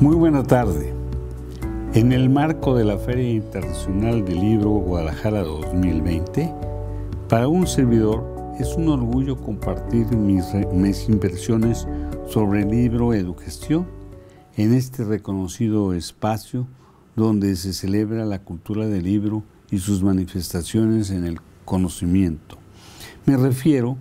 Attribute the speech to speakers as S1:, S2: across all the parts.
S1: Muy buena tarde. En el marco de la Feria Internacional del Libro Guadalajara 2020, para un servidor es un orgullo compartir mis, mis impresiones sobre el libro Educación en este reconocido espacio donde se celebra la cultura del libro y sus manifestaciones en el conocimiento. Me refiero,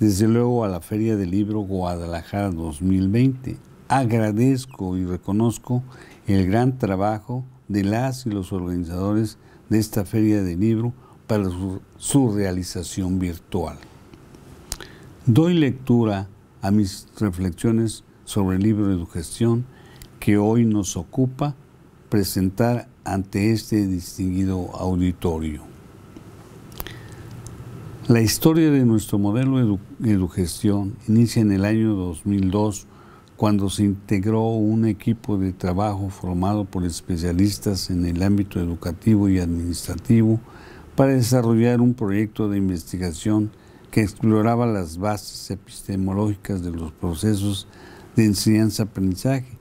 S1: desde luego, a la Feria del Libro Guadalajara 2020 agradezco y reconozco el gran trabajo de las y los organizadores de esta feria de libro para su, realización virtual. Doy lectura a mis reflexiones sobre el libro de gestión que hoy nos ocupa presentar ante este distinguido auditorio. La historia de nuestro modelo de inicia en el año 2002 cuando se integró un equipo de trabajo formado por especialistas en el ámbito educativo y administrativo para desarrollar un proyecto de investigación que exploraba las bases epistemológicas de los procesos de enseñanza-aprendizaje,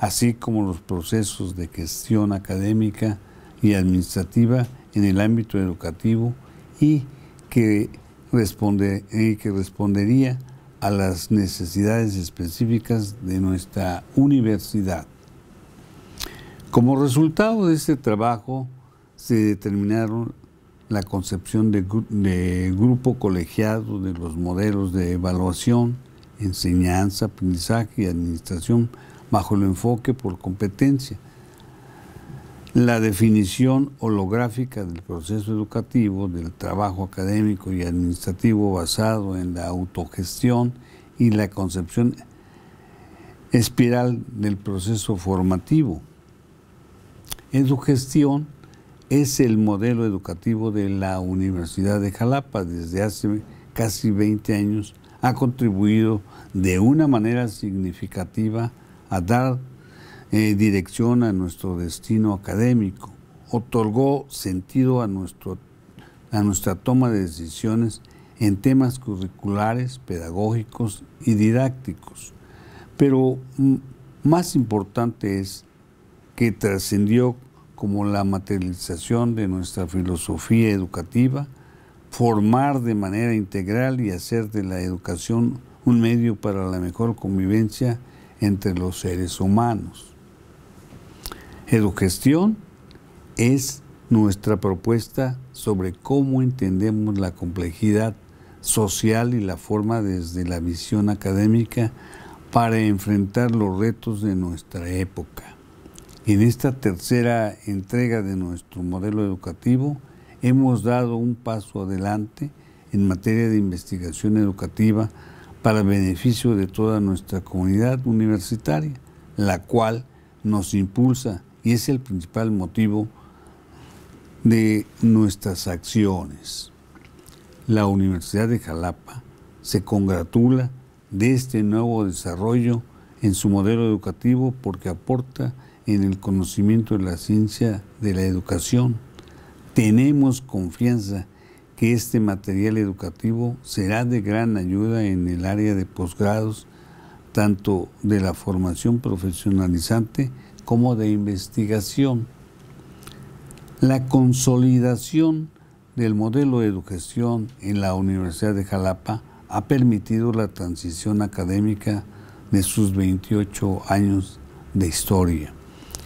S1: así como los procesos de gestión académica y administrativa en el ámbito educativo y que, responde, que respondería a las necesidades específicas de nuestra universidad. Como resultado de este trabajo se determinaron la concepción de, grupo colegiado de los modelos de evaluación, enseñanza, aprendizaje y administración bajo el enfoque por competencia la definición holográfica del proceso educativo, del trabajo académico y administrativo basado en la autogestión y la concepción espiral del proceso formativo. En gestión es el modelo educativo de la Universidad de Jalapa desde hace casi 20 años ha contribuido de una manera significativa a dar eh, dirección a nuestro destino académico, otorgó sentido a, a nuestra toma de decisiones en temas curriculares, pedagógicos y didácticos. Pero mm, más importante es que trascendió como la materialización de nuestra filosofía educativa, formar de manera integral y hacer de la educación un medio para la mejor convivencia entre los seres humanos. Edugestión es nuestra propuesta sobre cómo entendemos la complejidad social y la forma desde la visión académica para enfrentar los retos de nuestra época. En esta tercera entrega de nuestro modelo educativo hemos dado un paso adelante en materia de investigación educativa para beneficio de toda nuestra comunidad universitaria, la cual nos impulsa y es el principal motivo de nuestras acciones. La Universidad de Jalapa se congratula de este nuevo desarrollo en su modelo educativo porque aporta en el conocimiento de la ciencia de la educación. Tenemos confianza que este material educativo será de gran ayuda en el área de posgrados, tanto de la formación profesionalizante como de investigación. La consolidación del modelo de educación en la Universidad de Jalapa ha permitido la transición académica de sus 28 años de historia.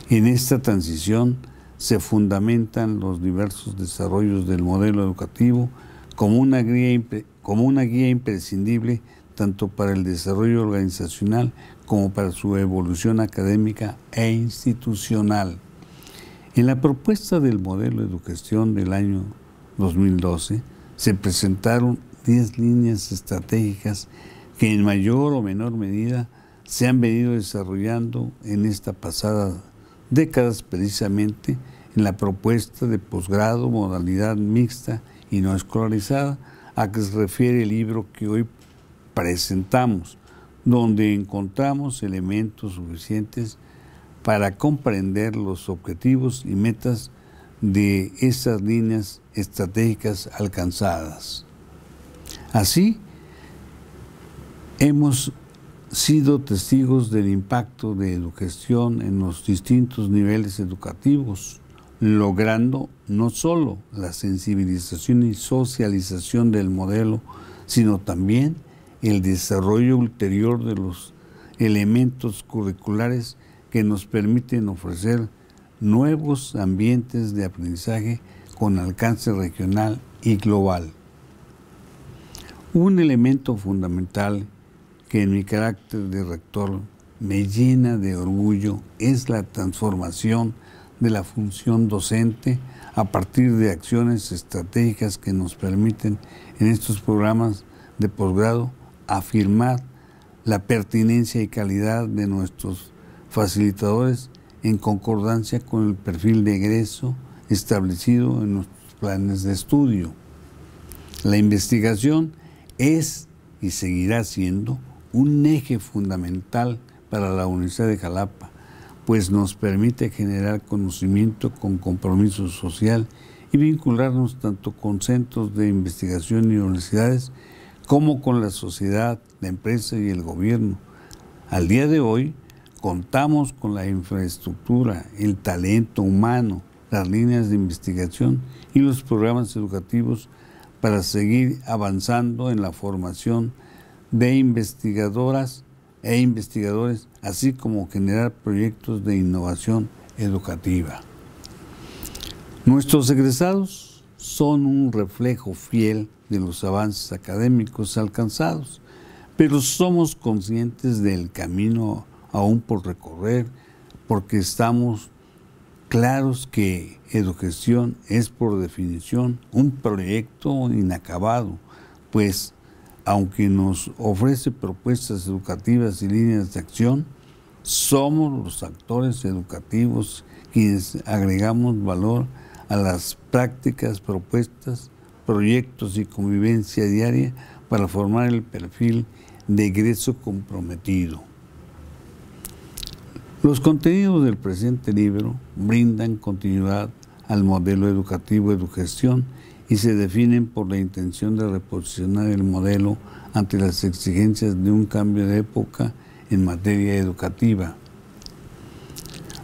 S1: En esta transición se fundamentan los diversos desarrollos del modelo educativo como una guía, como una guía imprescindible tanto para el desarrollo organizacional como para su evolución académica e institucional. En la propuesta del modelo de educación del año 2012 se presentaron 10 líneas estratégicas que en mayor o menor medida se han venido desarrollando en estas pasadas décadas precisamente en la propuesta de posgrado, modalidad mixta y no escolarizada a que se refiere el libro que hoy presentamos donde encontramos elementos suficientes para comprender los objetivos y metas de esas líneas estratégicas alcanzadas. Así, hemos sido testigos del impacto de educación en los distintos niveles educativos, logrando no solo la sensibilización y socialización del modelo, sino también el desarrollo ulterior de los elementos curriculares que nos permiten ofrecer nuevos ambientes de aprendizaje con alcance regional y global. Un elemento fundamental que en mi carácter de rector me llena de orgullo es la transformación de la función docente a partir de acciones estratégicas que nos permiten en estos programas de posgrado afirmar la pertinencia y calidad de nuestros facilitadores en concordancia con el perfil de egreso establecido en nuestros planes de estudio. La investigación es y seguirá siendo un eje fundamental para la Universidad de Jalapa, pues nos permite generar conocimiento con compromiso social y vincularnos tanto con centros de investigación y universidades como con la sociedad, la empresa y el gobierno. Al día de hoy contamos con la infraestructura, el talento humano, las líneas de investigación y los programas educativos para seguir avanzando en la formación de investigadoras e investigadores, así como generar proyectos de innovación educativa. Nuestros egresados son un reflejo fiel de los avances académicos alcanzados, pero somos conscientes del camino aún por recorrer, porque estamos claros que educación es por definición un proyecto inacabado, pues aunque nos ofrece propuestas educativas y líneas de acción, somos los actores educativos quienes agregamos valor a las prácticas propuestas proyectos y convivencia diaria para formar el perfil de egreso comprometido. Los contenidos del presente libro brindan continuidad al modelo educativo Educación y se definen por la intención de reposicionar el modelo ante las exigencias de un cambio de época en materia educativa.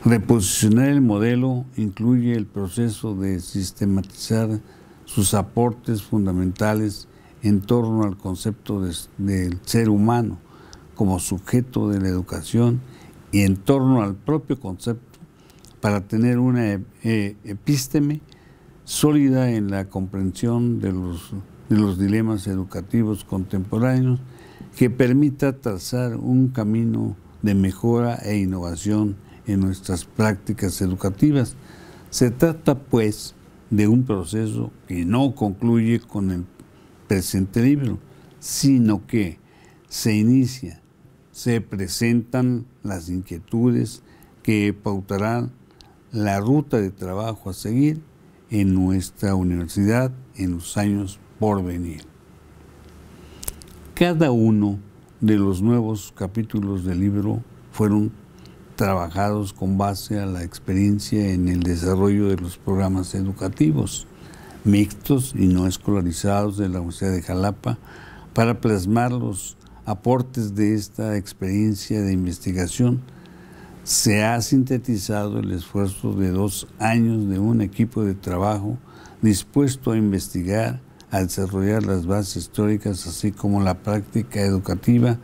S1: Reposicionar el modelo incluye el proceso de sistematizar sus aportes fundamentales en torno al concepto del ser humano como sujeto de la educación y en torno al propio concepto para tener una e, e, epísteme sólida en la comprensión de los, de los dilemas educativos contemporáneos que permita trazar un camino de mejora e innovación en nuestras prácticas educativas. Se trata, pues, de un proceso que no concluye con el presente libro, sino que se inicia, se presentan las inquietudes que pautarán la ruta de trabajo a seguir en nuestra universidad en los años por venir. Cada uno de los nuevos capítulos del libro fueron trabajados con base a la experiencia en el desarrollo de los programas educativos mixtos y no escolarizados de la Universidad de Jalapa para plasmar los aportes de esta experiencia de investigación. Se ha sintetizado el esfuerzo de dos años de un equipo de trabajo dispuesto a investigar, a desarrollar las bases históricas, así como la práctica educativa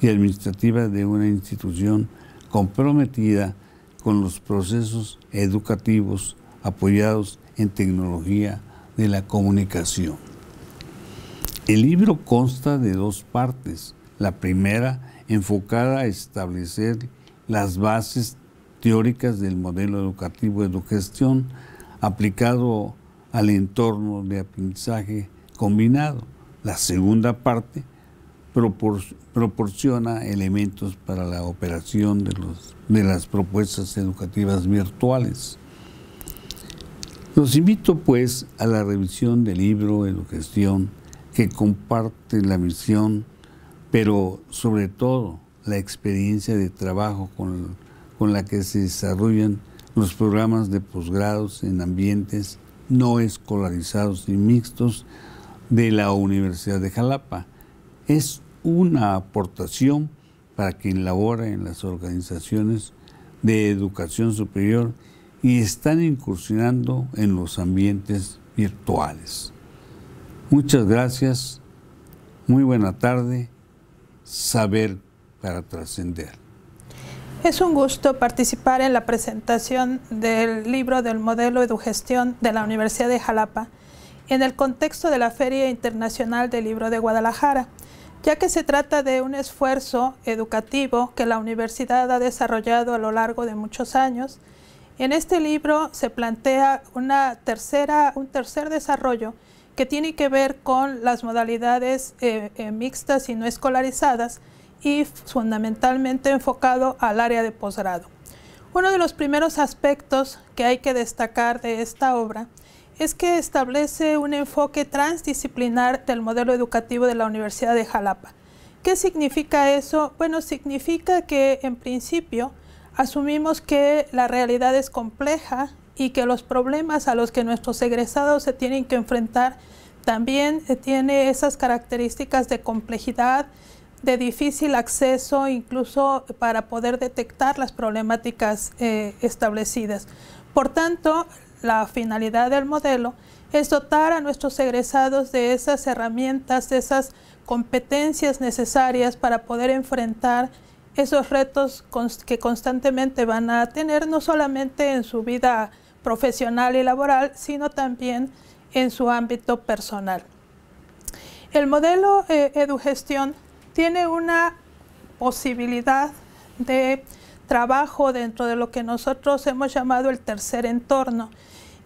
S1: y administrativa de una institución comprometida con los procesos educativos apoyados en tecnología de la comunicación. El libro consta de dos partes. La primera enfocada a establecer las bases teóricas del modelo educativo de gestión aplicado al entorno de aprendizaje combinado. La segunda parte proporciona elementos para la operación de, los, de las propuestas educativas virtuales. Los invito pues a la revisión del libro Educación que comparte la misión, pero sobre todo la experiencia de trabajo con, con la que se desarrollan los programas de posgrados en ambientes no escolarizados y mixtos de la Universidad de Jalapa. Es una aportación para quien labora en las organizaciones de educación superior y están incursionando en los ambientes virtuales. Muchas gracias, muy buena tarde, saber para trascender.
S2: Es un gusto participar en la presentación del libro del modelo Edugestión de la Universidad de Jalapa en el contexto de la Feria Internacional del Libro de Guadalajara ya que se trata de un esfuerzo educativo que la universidad ha desarrollado a lo largo de muchos años. En este libro se plantea un tercer desarrollo que tiene que ver con las modalidades eh, eh, mixtas y no escolarizadas y fundamentalmente enfocado al área de posgrado. Uno de los primeros aspectos que hay que destacar de esta obra es que establece un enfoque transdisciplinar del modelo educativo de la Universidad de Jalapa. ¿Qué significa eso? Bueno, significa que en principio asumimos que la realidad es compleja y que los problemas a los que nuestros egresados se tienen que enfrentar también eh, tiene esas características de complejidad, de difícil acceso, incluso para poder detectar las problemáticas eh, establecidas. Por tanto, la finalidad del modelo es dotar a nuestros egresados de esas herramientas, de esas competencias necesarias para poder enfrentar esos retos que constantemente van a tener, no solamente en su vida profesional y laboral, sino también en su ámbito personal. El modelo eh, Edugestión tiene una posibilidad de trabajo dentro de lo que nosotros hemos llamado el tercer entorno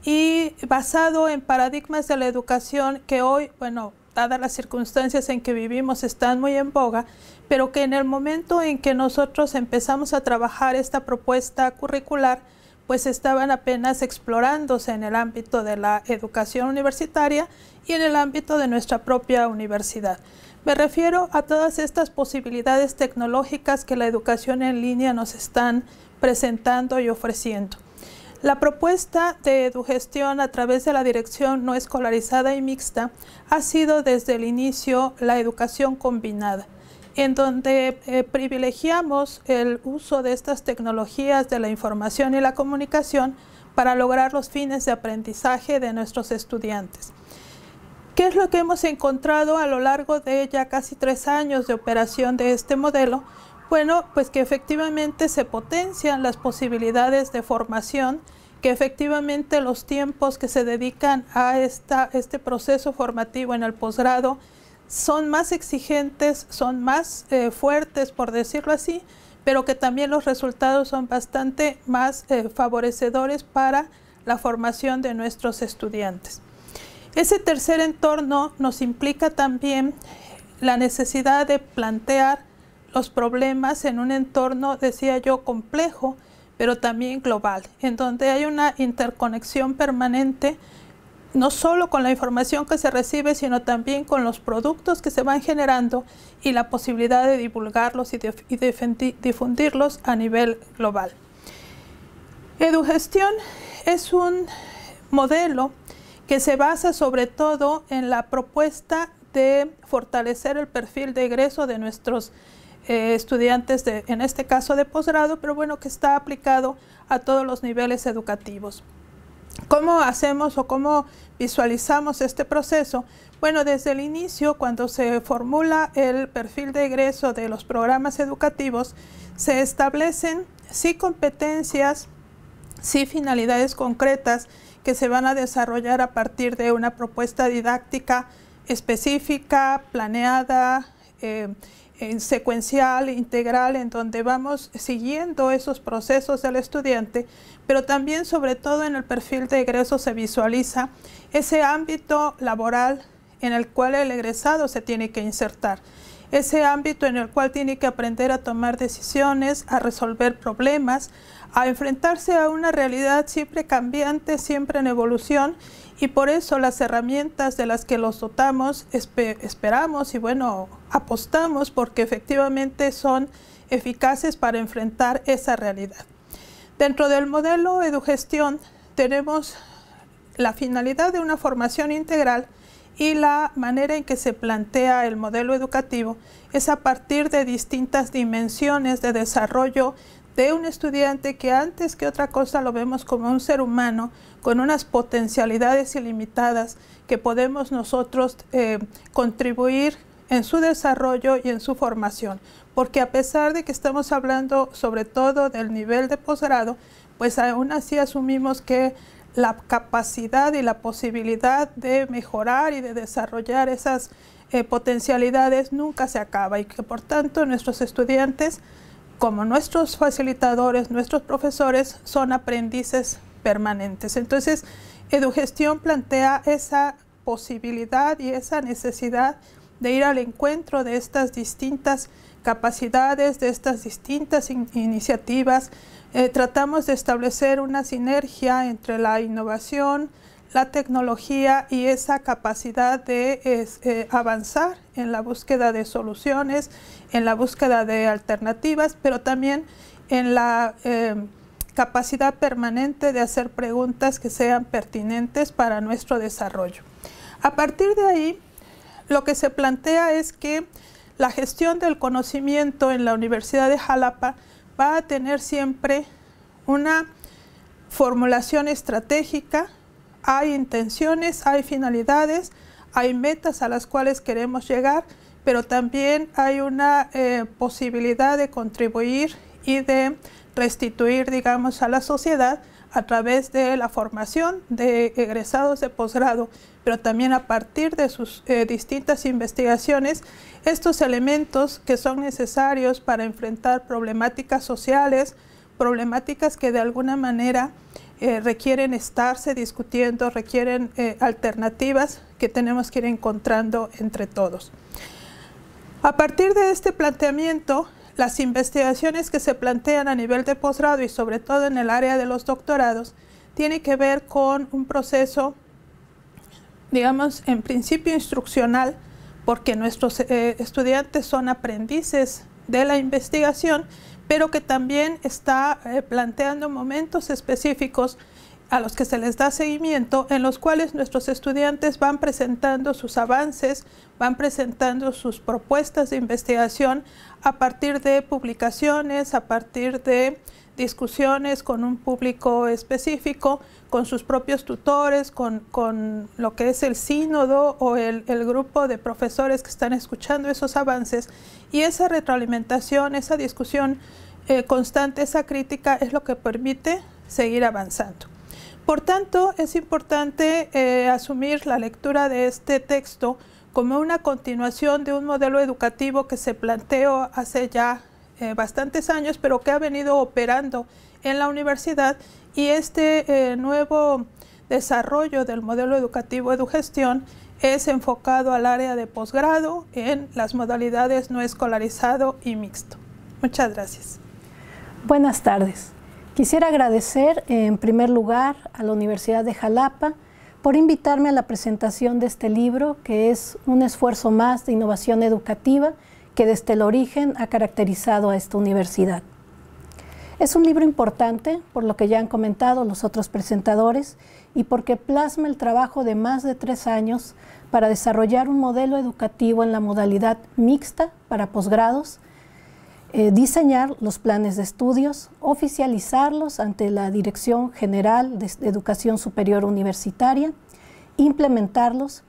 S2: y basado en paradigmas de la educación que hoy, bueno, dadas las circunstancias en que vivimos, están muy en boga, pero que en el momento en que nosotros empezamos a trabajar esta propuesta curricular, pues estaban apenas explorándose en el ámbito de la educación universitaria y en el ámbito de nuestra propia universidad. Me refiero a todas estas posibilidades tecnológicas que la educación en línea nos están presentando y ofreciendo. La propuesta de educación a través de la dirección no escolarizada y mixta ha sido desde el inicio la educación combinada, en donde eh, privilegiamos el uso de estas tecnologías de la información y la comunicación para lograr los fines de aprendizaje de nuestros estudiantes. ¿Qué es lo que hemos encontrado a lo largo de ya casi tres años de operación de este modelo? Bueno, pues que efectivamente se potencian las posibilidades de formación, que efectivamente los tiempos que se dedican a esta, este proceso formativo en el posgrado son más exigentes, son más eh, fuertes, por decirlo así, pero que también los resultados son bastante más eh, favorecedores para la formación de nuestros estudiantes. Ese tercer entorno nos implica también la necesidad de plantear los problemas en un entorno, decía yo, complejo, pero también global, en donde hay una interconexión permanente, no solo con la información que se recibe, sino también con los productos que se van generando y la posibilidad de divulgarlos y, difundirlos a nivel global. Edugestión es un modelo que se basa sobre todo en la propuesta de fortalecer el perfil de egreso de nuestros eh, estudiantes, de, en este caso de posgrado, pero bueno, que está aplicado a todos los niveles educativos. ¿Cómo hacemos o cómo visualizamos este proceso? Bueno, desde el inicio, cuando se formula el perfil de egreso de los programas educativos, se establecen sí competencias, sí finalidades concretas que se van a desarrollar a partir de una propuesta didáctica específica, planeada, eh, en secuencial, integral, en donde vamos siguiendo esos procesos del estudiante, pero también sobre todo en el perfil de egreso se visualiza ese ámbito laboral en el cual el egresado se tiene que insertar ese ámbito en el cual tiene que aprender a tomar decisiones, a resolver problemas, a enfrentarse a una realidad siempre cambiante, siempre en evolución y por eso las herramientas de las que los dotamos esperamos y bueno, apostamos porque efectivamente son eficaces para enfrentar esa realidad. Dentro del modelo Edugestión tenemos la finalidad de una formación integral y la manera en que se plantea el modelo educativo es a partir de distintas dimensiones de desarrollo de un estudiante que antes que otra cosa lo vemos como un ser humano con unas potencialidades ilimitadas que podemos nosotros eh, contribuir en su desarrollo y en su formación. Porque a pesar de que estamos hablando sobre todo del nivel de posgrado, pues aún así asumimos que la capacidad y la posibilidad de mejorar y de desarrollar esas eh, potencialidades nunca se acaba y que por tanto nuestros estudiantes como nuestros facilitadores, nuestros profesores son aprendices permanentes. Entonces, Edugestión plantea esa posibilidad y esa necesidad de ir al encuentro de estas distintas capacidades, de estas distintas iniciativas. Eh, tratamos de establecer una sinergia entre la innovación, la tecnología y esa capacidad de eh, avanzar en la búsqueda de soluciones, en la búsqueda de alternativas, pero también en la eh, capacidad permanente de hacer preguntas que sean pertinentes para nuestro desarrollo. A partir de ahí, lo que se plantea es que la gestión del conocimiento en la Universidad de Jalapa va a tener siempre una formulación estratégica hay intenciones, hay finalidades, hay metas a las cuales queremos llegar, pero también hay una eh, posibilidad de contribuir y de restituir, digamos, a la sociedad a través de la formación de egresados de posgrado, pero también a partir de sus eh, distintas investigaciones, estos elementos que son necesarios para enfrentar problemáticas sociales, problemáticas que de alguna manera eh, requieren estarse discutiendo, requieren eh, alternativas que tenemos que ir encontrando entre todos. A partir de este planteamiento, las investigaciones que se plantean a nivel de posgrado y sobre todo en el área de los doctorados, tiene que ver con un proceso, digamos, en principio instruccional, porque nuestros eh, estudiantes son aprendices de la investigación, pero que también está eh, planteando momentos específicos a los que se les da seguimiento, en los cuales nuestros estudiantes van presentando sus avances, van presentando sus propuestas de investigación a partir de publicaciones, a partir de discusiones con un público específico, con sus propios tutores, con, lo que es el sínodo o el, el, grupo de profesores que están escuchando esos avances. Y esa retroalimentación, esa discusión eh, constante, esa crítica es lo que permite seguir avanzando. Por tanto, es importante eh, asumir la lectura de este texto como una continuación de un modelo educativo que se planteó hace ya eh, bastantes años, pero que ha venido operando en la universidad y este eh, nuevo desarrollo del modelo educativo EduGestión es enfocado al área de posgrado en las modalidades no escolarizado y mixto. Muchas gracias.
S3: Buenas tardes. Quisiera agradecer en primer lugar a la Universidad de Jalapa por invitarme a la presentación de este libro, que es un esfuerzo más de innovación educativa que desde el origen ha caracterizado a esta universidad. Es un libro importante, por lo que ya han comentado los otros presentadores, y porque plasma el trabajo de más de tres años para desarrollar un modelo educativo en la modalidad mixta para posgrados, eh, diseñar los planes de estudios, oficializarlos ante la Dirección General de Educación Superior Universitaria, implementarlos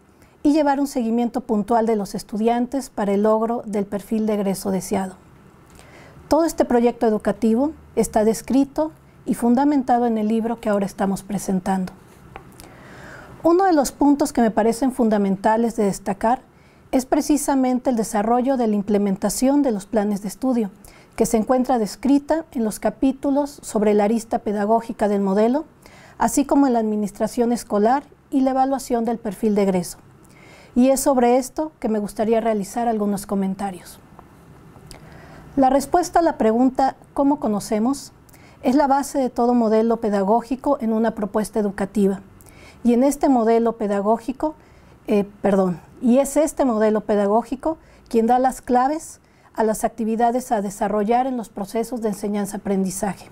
S3: y llevar un seguimiento puntual de los estudiantes para el logro del perfil de egreso deseado. Todo este proyecto educativo está descrito y fundamentado en el libro que ahora estamos presentando. Uno de los puntos que me parecen fundamentales de destacar es precisamente el desarrollo de la implementación de los planes de estudio, que se encuentra descrita en los capítulos sobre la arista pedagógica del modelo, así como en la administración escolar y la evaluación del perfil de egreso y es sobre esto que me gustaría realizar algunos comentarios. La respuesta a la pregunta ¿cómo conocemos? es la base de todo modelo pedagógico en una propuesta educativa. Y en este modelo pedagógico, eh, perdón, y es este modelo pedagógico quien da las claves a las actividades a desarrollar en los procesos de enseñanza-aprendizaje.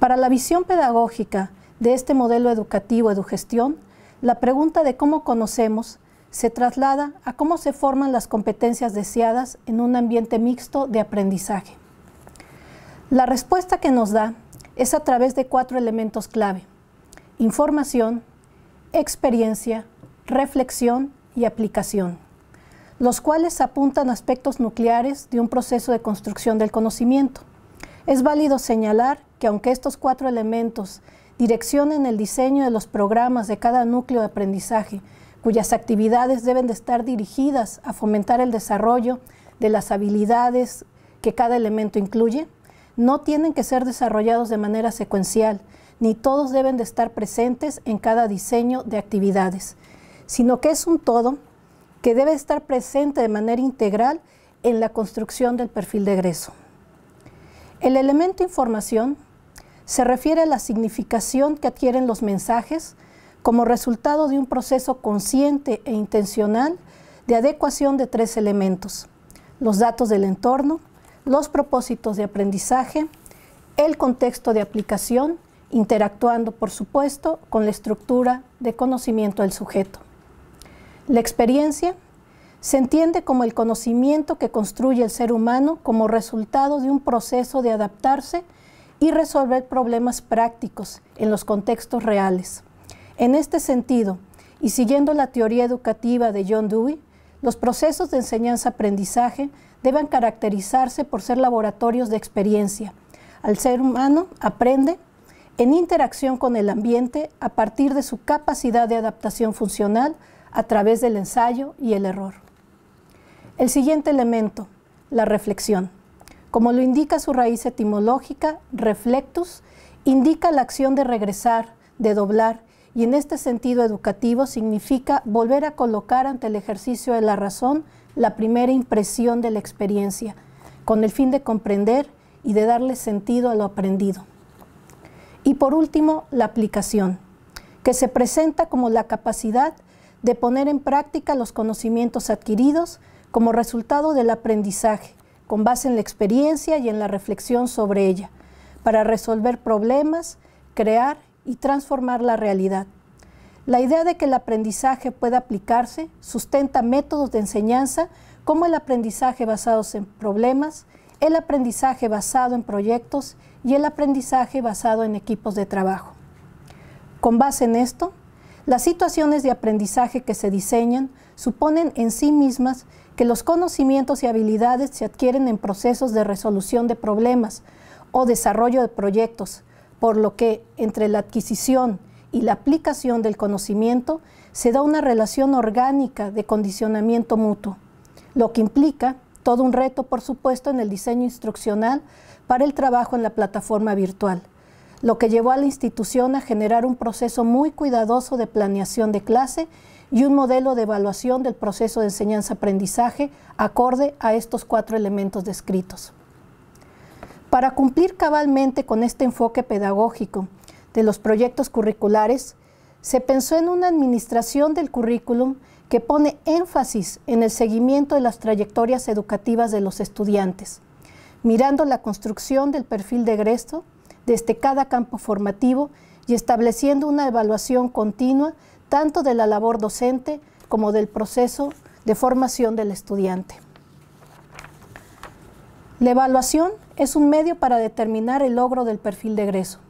S3: Para la visión pedagógica de este modelo educativo-edugestión, la pregunta de cómo conocemos se traslada a cómo se forman las competencias deseadas en un ambiente mixto de aprendizaje. La respuesta que nos da es a través de cuatro elementos clave. Información, experiencia, reflexión y aplicación, los cuales apuntan a aspectos nucleares de un proceso de construcción del conocimiento. Es válido señalar que aunque estos cuatro elementos dirección en el diseño de los programas de cada núcleo de aprendizaje, cuyas actividades deben de estar dirigidas a fomentar el desarrollo de las habilidades que cada elemento incluye. No tienen que ser desarrollados de manera secuencial, ni todos deben de estar presentes en cada diseño de actividades, sino que es un todo que debe estar presente de manera integral en la construcción del perfil de egreso. El elemento información se refiere a la significación que adquieren los mensajes como resultado de un proceso consciente e intencional de adecuación de tres elementos, los datos del entorno, los propósitos de aprendizaje, el contexto de aplicación, interactuando, por supuesto, con la estructura de conocimiento del sujeto. La experiencia se entiende como el conocimiento que construye el ser humano como resultado de un proceso de adaptarse y resolver problemas prácticos en los contextos reales. En este sentido, y siguiendo la teoría educativa de John Dewey, los procesos de enseñanza-aprendizaje deben caracterizarse por ser laboratorios de experiencia. Al ser humano aprende en interacción con el ambiente a partir de su capacidad de adaptación funcional a través del ensayo y el error. El siguiente elemento, la reflexión. Como lo indica su raíz etimológica, reflectus, indica la acción de regresar, de doblar, y en este sentido educativo significa volver a colocar ante el ejercicio de la razón la primera impresión de la experiencia, con el fin de comprender y de darle sentido a lo aprendido. Y por último, la aplicación, que se presenta como la capacidad de poner en práctica los conocimientos adquiridos como resultado del aprendizaje, con base en la experiencia y en la reflexión sobre ella, para resolver problemas, crear y transformar la realidad. La idea de que el aprendizaje pueda aplicarse sustenta métodos de enseñanza como el aprendizaje basado en problemas, el aprendizaje basado en proyectos y el aprendizaje basado en equipos de trabajo. Con base en esto, las situaciones de aprendizaje que se diseñan suponen en sí mismas que los conocimientos y habilidades se adquieren en procesos de resolución de problemas o desarrollo de proyectos, por lo que entre la adquisición y la aplicación del conocimiento se da una relación orgánica de condicionamiento mutuo, lo que implica todo un reto, por supuesto, en el diseño instruccional para el trabajo en la plataforma virtual, lo que llevó a la institución a generar un proceso muy cuidadoso de planeación de clase y un modelo de evaluación del proceso de enseñanza-aprendizaje acorde a estos cuatro elementos descritos. Para cumplir cabalmente con este enfoque pedagógico de los proyectos curriculares, se pensó en una administración del currículum que pone énfasis en el seguimiento de las trayectorias educativas de los estudiantes, mirando la construcción del perfil de egreso desde cada campo formativo y estableciendo una evaluación continua tanto de la labor docente como del proceso de formación del estudiante. La evaluación es un medio para determinar el logro del perfil de egreso.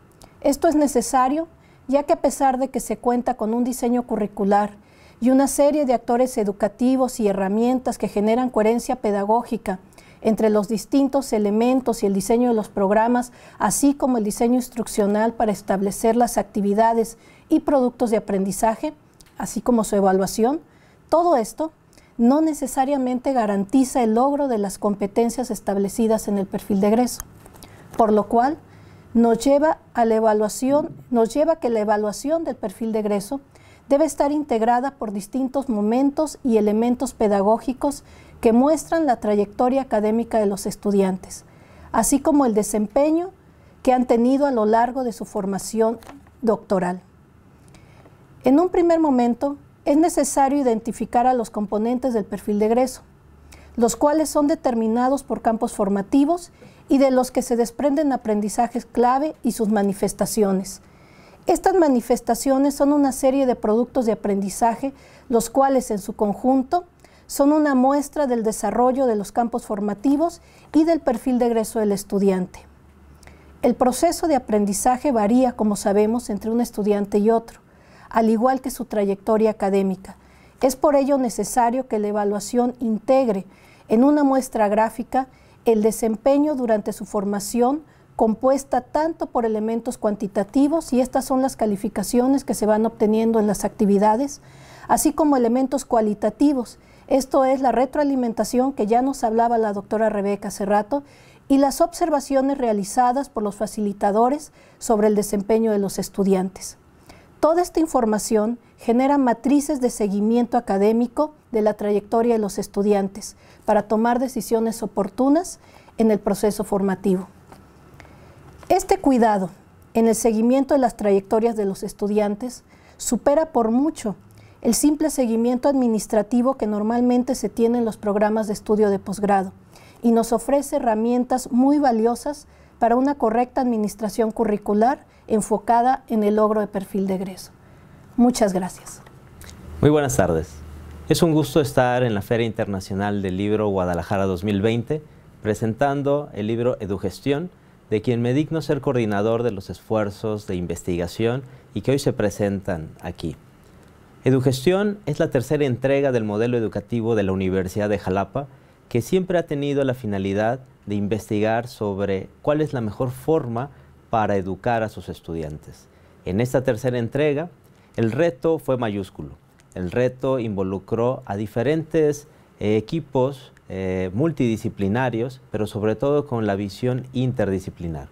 S3: Esto es necesario ya que a pesar de que se cuenta con un diseño curricular y una serie de actores educativos y herramientas que generan coherencia pedagógica entre los distintos elementos y el diseño de los programas, así como el diseño instruccional para establecer las actividades y productos de aprendizaje, así como su evaluación. Todo esto no necesariamente garantiza el logro de las competencias establecidas en el perfil de egreso, por lo cual nos lleva a la evaluación, nos lleva que la evaluación del perfil de egreso debe estar integrada por distintos momentos y elementos pedagógicos que muestran la trayectoria académica de los estudiantes, así como el desempeño que han tenido a lo largo de su formación doctoral. En un primer momento, es necesario identificar a los componentes del perfil de egreso, los cuales son determinados por campos formativos y de los que se desprenden aprendizajes clave y sus manifestaciones. Estas manifestaciones son una serie de productos de aprendizaje, los cuales en su conjunto son una muestra del desarrollo de los campos formativos y del perfil de egreso del estudiante. El proceso de aprendizaje varía, como sabemos, entre un estudiante y otro al igual que su trayectoria académica. Es por ello necesario que la evaluación integre en una muestra gráfica el desempeño durante su formación compuesta tanto por elementos cuantitativos, y estas son las calificaciones que se van obteniendo en las actividades, así como elementos cualitativos. Esto es la retroalimentación que ya nos hablaba la doctora Rebeca hace rato, y las observaciones realizadas por los facilitadores sobre el desempeño de los estudiantes. Toda esta información genera matrices de seguimiento académico de la trayectoria de los estudiantes para tomar decisiones oportunas en el proceso formativo. Este cuidado en el seguimiento de las trayectorias de los estudiantes supera por mucho el simple seguimiento administrativo que normalmente se tiene en los programas de estudio de posgrado y nos ofrece herramientas muy valiosas para una correcta administración curricular enfocada en el logro de perfil de egreso. Muchas gracias.
S4: Muy buenas tardes. Es un gusto estar en la Feria Internacional del Libro Guadalajara 2020 presentando el libro Edugestión, de quien me digno ser coordinador de los esfuerzos de investigación y que hoy se presentan aquí. Edugestión es la tercera entrega del modelo educativo de la Universidad de Jalapa, que siempre ha tenido la finalidad de investigar sobre cuál es la mejor forma para educar a sus estudiantes. En esta tercera entrega, el reto fue mayúsculo. El reto involucró a diferentes eh, equipos eh, multidisciplinarios, pero sobre todo con la visión interdisciplinar.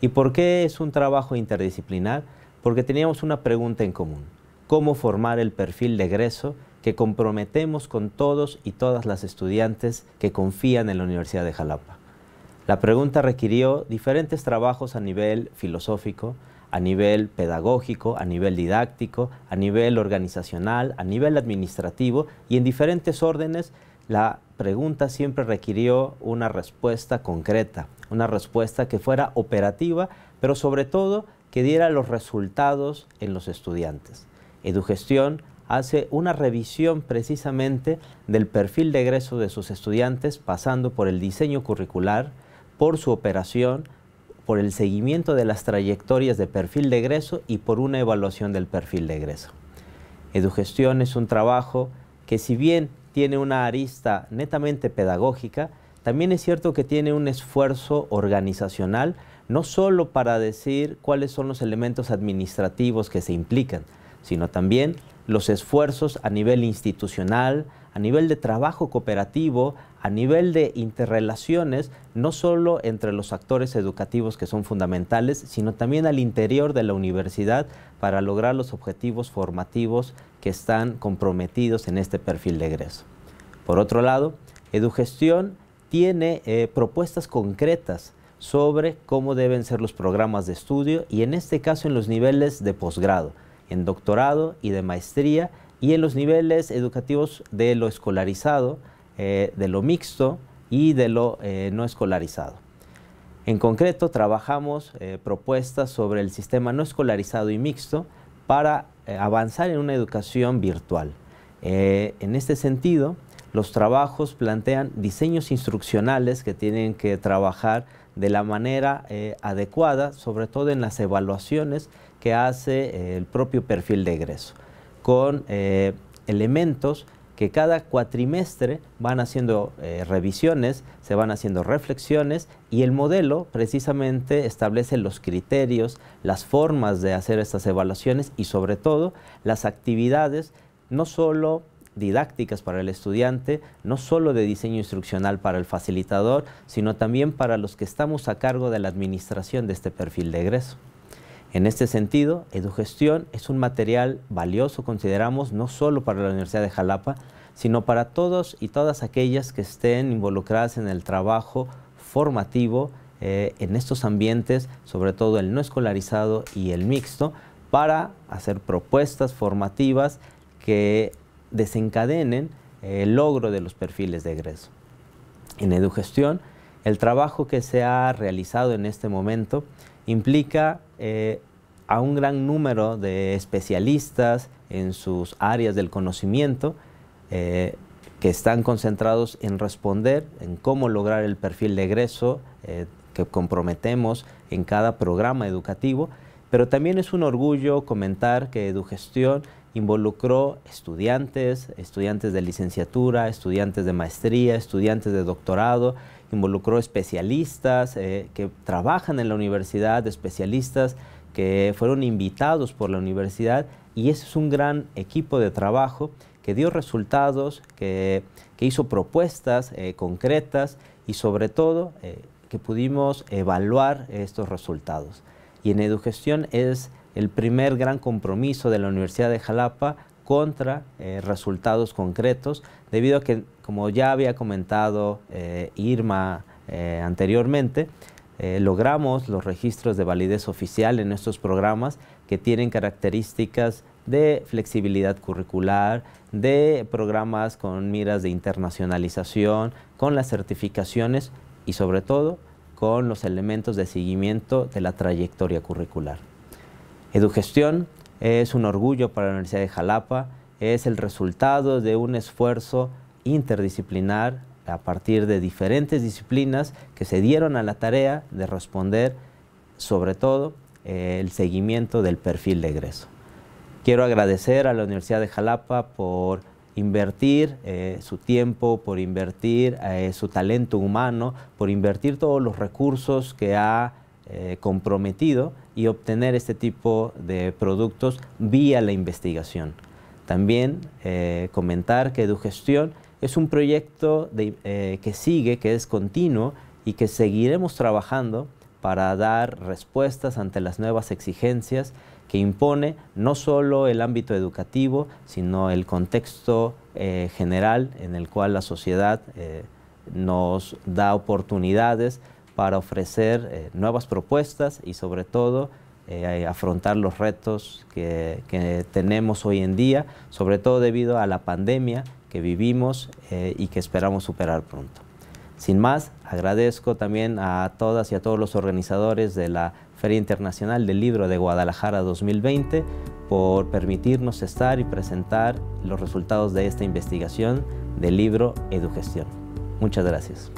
S4: ¿Y por qué es un trabajo interdisciplinar? Porque teníamos una pregunta en común. ¿Cómo formar el perfil de egreso que comprometemos con todos y todas las estudiantes que confían en la Universidad de Jalapa? La pregunta requirió diferentes trabajos a nivel filosófico, a nivel pedagógico, a nivel didáctico, a nivel organizacional, a nivel administrativo y en diferentes órdenes la pregunta siempre requirió una respuesta concreta, una respuesta que fuera operativa, pero sobre todo que diera los resultados en los estudiantes. Edugestión hace una revisión precisamente del perfil de egreso de sus estudiantes pasando por el diseño curricular, por su operación, por el seguimiento de las trayectorias de perfil de egreso y por una evaluación del perfil de egreso. Edugestión es un trabajo que si bien tiene una arista netamente pedagógica, también es cierto que tiene un esfuerzo organizacional, no sólo para decir cuáles son los elementos administrativos que se implican, sino también los esfuerzos a nivel institucional, a nivel de trabajo cooperativo, a nivel de interrelaciones, no solo entre los actores educativos que son fundamentales, sino también al interior de la universidad para lograr los objetivos formativos que están comprometidos en este perfil de egreso. Por otro lado, Edugestión tiene eh, propuestas concretas sobre cómo deben ser los programas de estudio y en este caso en los niveles de posgrado, en doctorado y de maestría, y en los niveles educativos de lo escolarizado, eh, de lo mixto y de lo eh, no escolarizado. En concreto, trabajamos eh, propuestas sobre el sistema no escolarizado y mixto para avanzar en una educación virtual. en este sentido, los trabajos plantean diseños instruccionales que tienen que trabajar de la manera adecuada, sobre todo en las evaluaciones que hace el propio perfil de egreso con eh, elementos que cada cuatrimestre van haciendo eh, revisiones, se van haciendo reflexiones y el modelo precisamente establece los criterios, las formas de hacer estas evaluaciones y sobre todo las actividades, no solo didácticas para el estudiante, no solo de diseño instruccional para el facilitador, sino también para los que estamos a cargo de la administración de este perfil de egreso. En este sentido, Edugestión es un material valioso, consideramos, no solo para la Universidad de Jalapa, sino para todos y todas aquellas que estén involucradas en el trabajo formativo eh, en estos ambientes, sobre todo el no escolarizado y el mixto, para hacer propuestas formativas que desencadenen eh, el logro de los perfiles de egreso. En Edugestión, el trabajo que se ha realizado en este momento implica eh, a un gran número de especialistas en sus áreas del conocimiento eh, que están concentrados en responder, en cómo lograr el perfil de egreso eh, que comprometemos en cada programa educativo, pero también es un orgullo comentar que Edugestión involucró estudiantes, estudiantes de licenciatura, estudiantes de maestría, estudiantes de doctorado, involucró especialistas eh, que trabajan en la universidad, especialistas que fueron invitados por la universidad y ese es un gran equipo de trabajo que dio resultados, que, hizo propuestas eh, concretas y sobre todo eh, que pudimos evaluar estos resultados. Y en edugestión es el primer gran compromiso de la Universidad de Jalapa contra eh, resultados concretos, debido a que, como ya había comentado eh, Irma eh, anteriormente, logramos los registros de validez oficial en estos programas que tienen características de flexibilidad curricular, de programas con miras de internacionalización, con las certificaciones y sobre todo con los elementos de seguimiento de la trayectoria curricular. Edugestión es un orgullo para la Universidad de Jalapa, es el resultado de un esfuerzo interdisciplinar a partir de diferentes disciplinas que se dieron a la tarea de responder sobre todo eh, el seguimiento del perfil de egreso. Quiero agradecer a la Universidad de Jalapa por invertir eh, su tiempo, por invertir eh, su talento humano, por invertir todos los recursos que ha comprometido y obtener este tipo de productos vía la investigación. También eh, comentar que Edugestión es un proyecto eh, que sigue, que es continuo y que seguiremos trabajando para dar respuestas ante las nuevas exigencias que impone no solo el ámbito educativo, sino el contexto eh, general en el cual la sociedad nos da oportunidades para ofrecer eh, nuevas propuestas y sobre todo eh, eh, afrontar los retos que, que, tenemos hoy en día, sobre todo debido a la pandemia que vivimos y que esperamos superar pronto. Sin más, agradezco también a todas y a todos los organizadores de la Feria Internacional del Libro de Guadalajara 2020 por permitirnos estar y presentar los resultados de esta investigación del libro Edugestión. Muchas gracias.